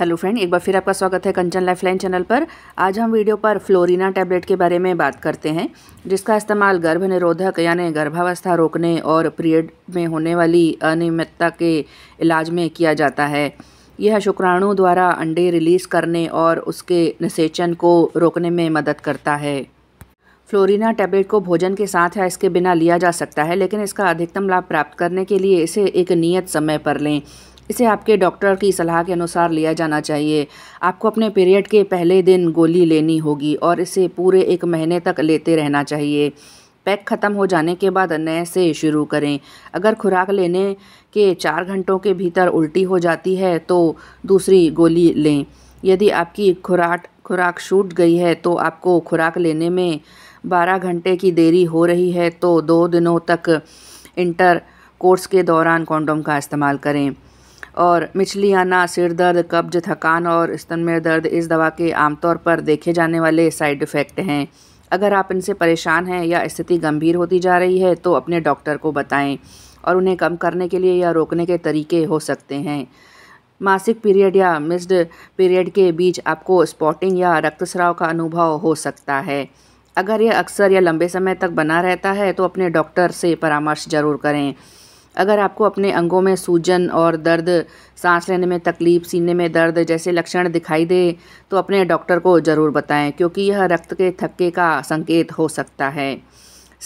hello friend एक बार फिर आपका स्वागत है कंचन लाइफलाइन चैनल पर आज हम वीडियो पर फ्लोरिना टैबलेट के बारे में बात करते हैं जिसका इस्तेमाल गर्भ निरोधक यानी गर्भावस्था रोकने और पीरियड में होने वाली अनियमितता के इलाज में किया जाता है यह शुक्राणु द्वारा अंडे रिलीज़ करने और उसके निषेचन को रोकने में मदद करता है फ्लोरिना टैबलेट को भोजन के साथ या इसके बिना लिया जा सकता है लेकिन इसका अधिकतम लाभ प्राप्त करने के लिए इसे एक नियत समय पर लें इसे आपके डॉक्टर की सलाह के अनुसार लिया जाना चाहिए आपको अपने पीरियड के पहले दिन गोली लेनी होगी और इसे पूरे एक महीने तक लेते रहना चाहिए पैक ख़त्म हो जाने के बाद नए से शुरू करें अगर खुराक लेने के चार घंटों के भीतर उल्टी हो जाती है तो दूसरी गोली लें यदि आपकी खुराक खुराक छूट गई है तो आपको खुराक लेने में बारह घंटे की देरी हो रही है तो दो दिनों तक इंटर कोर्स के दौरान कॉन्डोम का इस्तेमाल करें और मिचली आना सिर दर्द कब्ज थकान और स्तन में दर्द इस दवा के आमतौर पर देखे जाने वाले साइड इफ़ेक्ट हैं अगर आप इनसे परेशान हैं या स्थिति गंभीर होती जा रही है तो अपने डॉक्टर को बताएं और उन्हें कम करने के लिए या रोकने के तरीके हो सकते हैं मासिक पीरियड या मिस्ड पीरियड के बीच आपको स्पॉटिंग या रक्तस्राव का अनुभव हो सकता है अगर यह अक्सर या लंबे समय तक बना रहता है तो अपने डॉक्टर से परामर्श जरूर करें अगर आपको अपने अंगों में सूजन और दर्द सांस लेने में तकलीफ़ सीने में दर्द जैसे लक्षण दिखाई दे तो अपने डॉक्टर को ज़रूर बताएं क्योंकि यह रक्त के थक्के का संकेत हो सकता है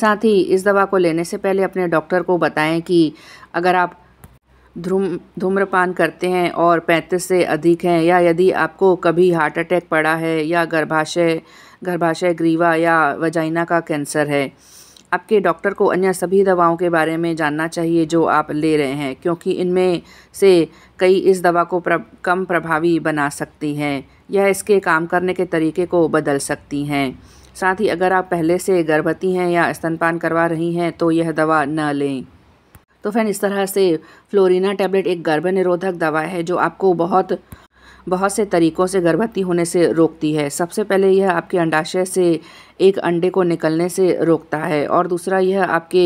साथ ही इस दवा को लेने से पहले अपने डॉक्टर को बताएं कि अगर आप धूम धूम्रपान करते हैं और पैंतीस से अधिक हैं या यदि आपको कभी हार्ट अटैक पड़ा है या गर्भाशय गर्भाशय ग्रीवा या वजाइना का कैंसर है आपके डॉक्टर को अन्य सभी दवाओं के बारे में जानना चाहिए जो आप ले रहे हैं क्योंकि इनमें से कई इस दवा को प्र, कम प्रभावी बना सकती हैं यह इसके काम करने के तरीके को बदल सकती हैं साथ ही अगर आप पहले से गर्भवती हैं या स्तनपान करवा रही हैं तो यह दवा न लें तो फैन इस तरह से फ्लोरिना टैबलेट एक गर्भ निरोधक दवा है जो आपको बहुत बहुत से तरीकों से गर्भवती होने से रोकती है सबसे पहले यह आपके अंडाशय से एक अंडे को निकलने से रोकता है और दूसरा यह आपके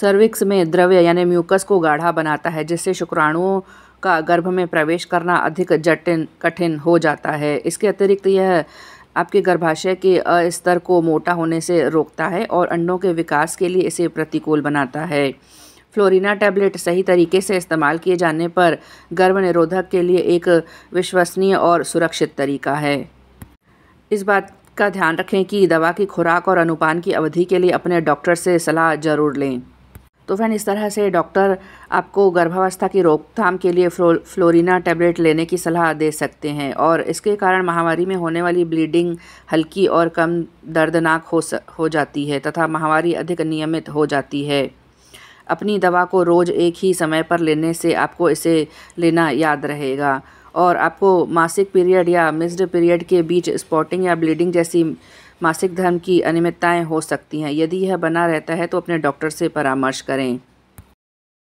सर्विक्स में द्रव्य यानी म्यूकस को गाढ़ा बनाता है जिससे शुक्राणुओं का गर्भ में प्रवेश करना अधिक जटिल कठिन हो जाता है इसके अतिरिक्त यह आपके गर्भाशय के अस्तर को मोटा होने से रोकता है और अंडों के विकास के लिए इसे प्रतिकूल बनाता है फ्लोरिना टैबलेट सही तरीके से इस्तेमाल किए जाने पर गर्भ निरोधक के लिए एक विश्वसनीय और सुरक्षित तरीका है इस बात का ध्यान रखें कि दवा की खुराक और अनुपान की अवधि के लिए अपने डॉक्टर से सलाह जरूर लें तो फ्रेंड इस तरह से डॉक्टर आपको गर्भावस्था की रोकथाम के लिए फ्लो, फ्लोरिना टैबलेट लेने की सलाह दे सकते हैं और इसके कारण महामारी में होने वाली ब्लीडिंग हल्की और कम दर्दनाक हो स, हो जाती है तथा महामारी अधिक नियमित हो जाती है अपनी दवा को रोज़ एक ही समय पर लेने से आपको इसे लेना याद रहेगा और आपको मासिक पीरियड या मिस्ड पीरियड के बीच स्पॉटिंग या ब्लीडिंग जैसी मासिक धर्म की अनियमितताएँ हो सकती हैं यदि यह बना रहता है तो अपने डॉक्टर से परामर्श करें